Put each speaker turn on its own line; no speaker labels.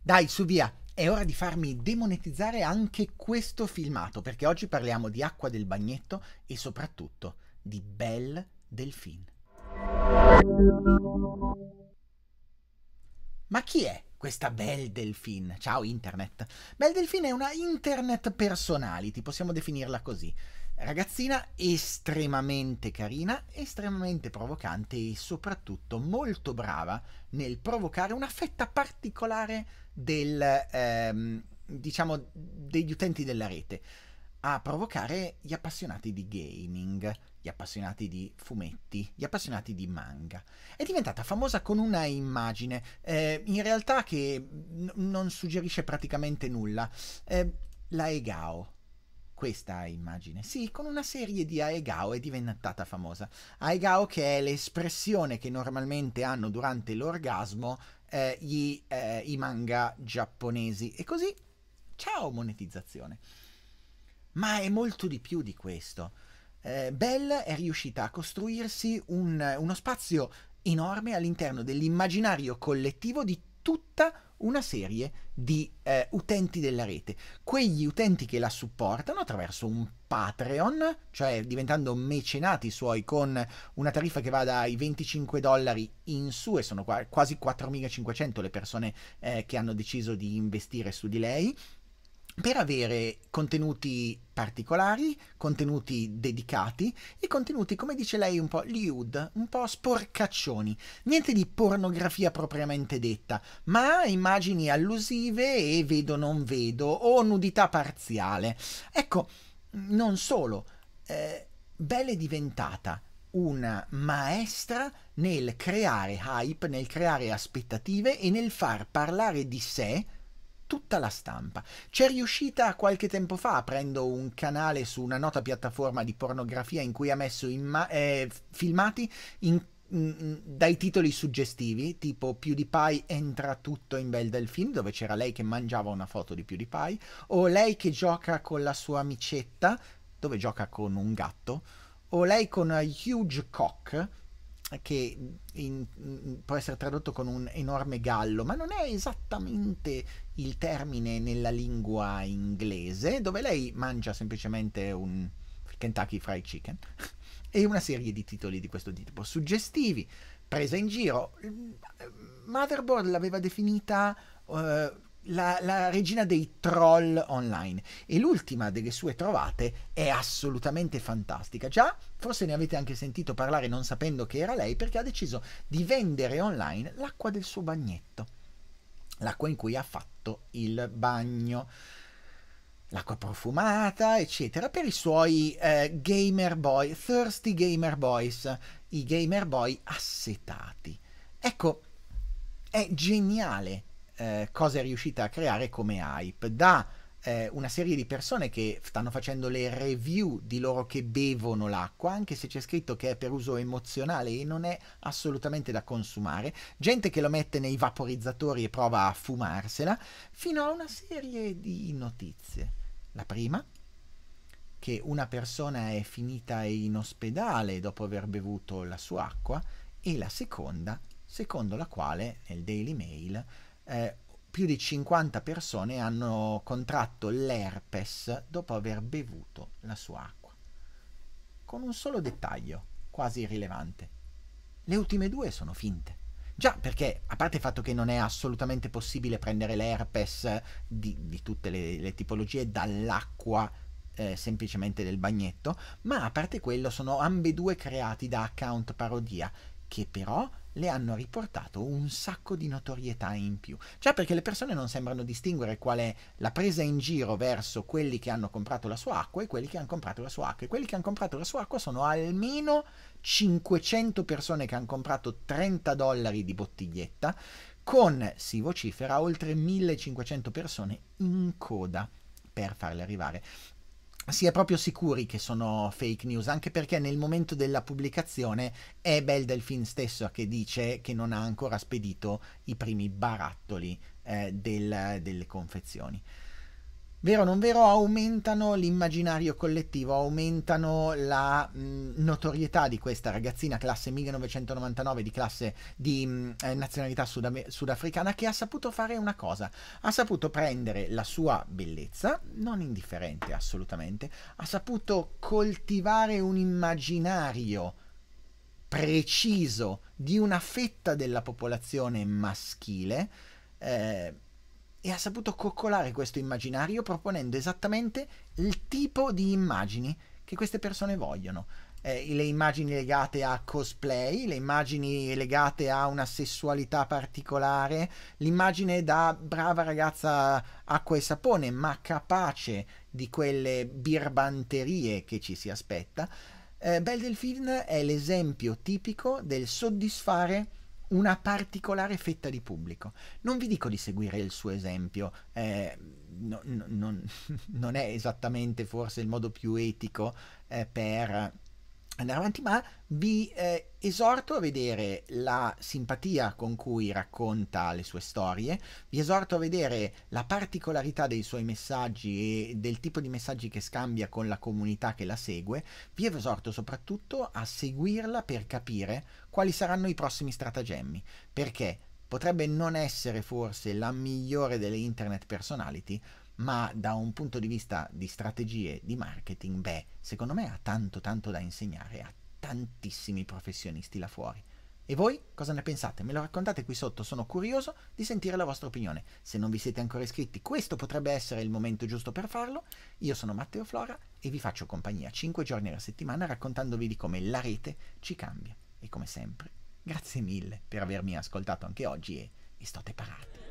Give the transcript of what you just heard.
Dai, su via, è ora di farmi demonetizzare anche questo filmato, perché oggi parliamo di acqua del bagnetto e soprattutto di Belle Delfin. Ma chi è questa Belle Delfin? Ciao internet. Belle Delfin è una internet personality, possiamo definirla così. Ragazzina estremamente carina, estremamente provocante e soprattutto molto brava nel provocare una fetta particolare del, ehm, diciamo, degli utenti della rete, a provocare gli appassionati di gaming, gli appassionati di fumetti, gli appassionati di manga. È diventata famosa con una immagine, eh, in realtà che n- non suggerisce praticamente nulla, eh, la Egao questa immagine. Sì, con una serie di Aegao è diventata famosa. Aegao che è l'espressione che normalmente hanno durante l'orgasmo eh, gli, eh, i manga giapponesi. E così, ciao monetizzazione. Ma è molto di più di questo. Eh, Bell è riuscita a costruirsi un, uno spazio enorme all'interno dell'immaginario collettivo di tutta la una serie di eh, utenti della rete, quegli utenti che la supportano attraverso un Patreon, cioè diventando mecenati suoi con una tariffa che va dai 25 dollari in su e sono quasi 4.500 le persone eh, che hanno deciso di investire su di lei per avere contenuti particolari, contenuti dedicati e contenuti, come dice lei, un po' liud, un po' sporcaccioni. Niente di pornografia propriamente detta, ma immagini allusive e vedo non vedo o nudità parziale. Ecco, non solo, eh, Belle è diventata una maestra nel creare hype, nel creare aspettative e nel far parlare di sé tutta la stampa. C'è riuscita qualche tempo fa aprendo un canale su una nota piattaforma di pornografia in cui ha messo eh, filmati in dai titoli suggestivi, tipo PewDiePie entra tutto in Bel Delphine dove c'era lei che mangiava una foto di PewDiePie, o lei che gioca con la sua amicetta, dove gioca con un gatto, o lei con Huge Cock, che in, può essere tradotto con un enorme gallo, ma non è esattamente il termine nella lingua inglese, dove lei mangia semplicemente un Kentucky Fried Chicken e una serie di titoli di questo tipo, suggestivi, presa in giro. Motherboard l'aveva definita uh, la, la, regina dei troll online e l'ultima delle sue trovate è assolutamente fantastica. Già, forse ne avete anche sentito parlare non sapendo che era lei perché ha deciso di vendere online l'acqua del suo bagnetto, l'acqua in cui ha fatto il bagno, l'acqua profumata, eccetera, per i suoi eh, gamer boy, thirsty gamer boys, i gamer boy assetati. Ecco, è geniale eh, cosa è riuscita a creare come hype, da eh, una serie di persone che stanno facendo le review di loro che bevono l'acqua, anche se c'è scritto che è per uso emozionale e non è assolutamente da consumare, gente che lo mette nei vaporizzatori e prova a fumarsela, fino a una serie di notizie. La prima che una persona è finita in ospedale dopo aver bevuto la sua acqua e la seconda, secondo la quale nel Daily Mail eh, più di 50 persone hanno contratto l'herpes dopo aver bevuto la sua acqua. Con un solo dettaglio, quasi irrilevante. Le ultime due sono finte. Già, perché a parte il fatto che non è assolutamente possibile prendere l'herpes di, di tutte le, le, tipologie dall'acqua eh, semplicemente del bagnetto, ma a parte quello sono ambedue creati da account parodia, che però le hanno riportato un sacco di notorietà in più. Già cioè, perché le persone non sembrano distinguere qual è la presa in giro verso quelli che hanno comprato la sua acqua e quelli che hanno comprato la sua acqua. E quelli che hanno comprato la sua acqua sono almeno 500 persone che hanno comprato 30 dollari di bottiglietta con, si vocifera, oltre 1500 persone in coda per farle arrivare si è proprio sicuri che sono fake news, anche perché nel momento della pubblicazione è Bel Delfin stesso che dice che non ha ancora spedito i primi barattoli eh, del, delle confezioni vero o non vero, aumentano l'immaginario collettivo, aumentano la mh, mm, notorietà di questa ragazzina classe 1999 di classe di mh, mm, eh, nazionalità sudam- sudafricana che ha saputo fare una cosa, ha saputo prendere la sua bellezza, non indifferente assolutamente, ha saputo coltivare un immaginario preciso di una fetta della popolazione maschile, eh, e ha saputo coccolare questo immaginario proponendo esattamente il tipo di immagini che queste persone vogliono. Eh, le immagini legate a cosplay, le immagini legate a una sessualità particolare, l'immagine da brava ragazza acqua e sapone, ma capace di quelle birbanterie che ci si aspetta. Eh, Belle Delphine è l'esempio tipico del soddisfare una particolare fetta di pubblico. Non vi dico di seguire il suo esempio, eh, no, no, non, non, è esattamente forse il modo più etico eh, per andare avanti, ma vi eh, esorto a vedere la simpatia con cui racconta le sue storie, vi esorto a vedere la particolarità dei suoi messaggi e del tipo di messaggi che scambia con la comunità che la segue, vi esorto soprattutto a seguirla per capire quali saranno i prossimi stratagemmi, perché potrebbe non essere forse la migliore delle internet personality, ma da un punto di vista di strategie di marketing, beh, secondo me ha tanto tanto da insegnare a tantissimi professionisti là fuori. E voi cosa ne pensate? Me lo raccontate qui sotto, sono curioso di sentire la vostra opinione. Se non vi siete ancora iscritti, questo potrebbe essere il momento giusto per farlo. Io sono Matteo Flora e vi faccio compagnia 5 giorni alla settimana raccontandovi di come la rete ci cambia. E come sempre, grazie mille per avermi ascoltato anche oggi e, e state parati.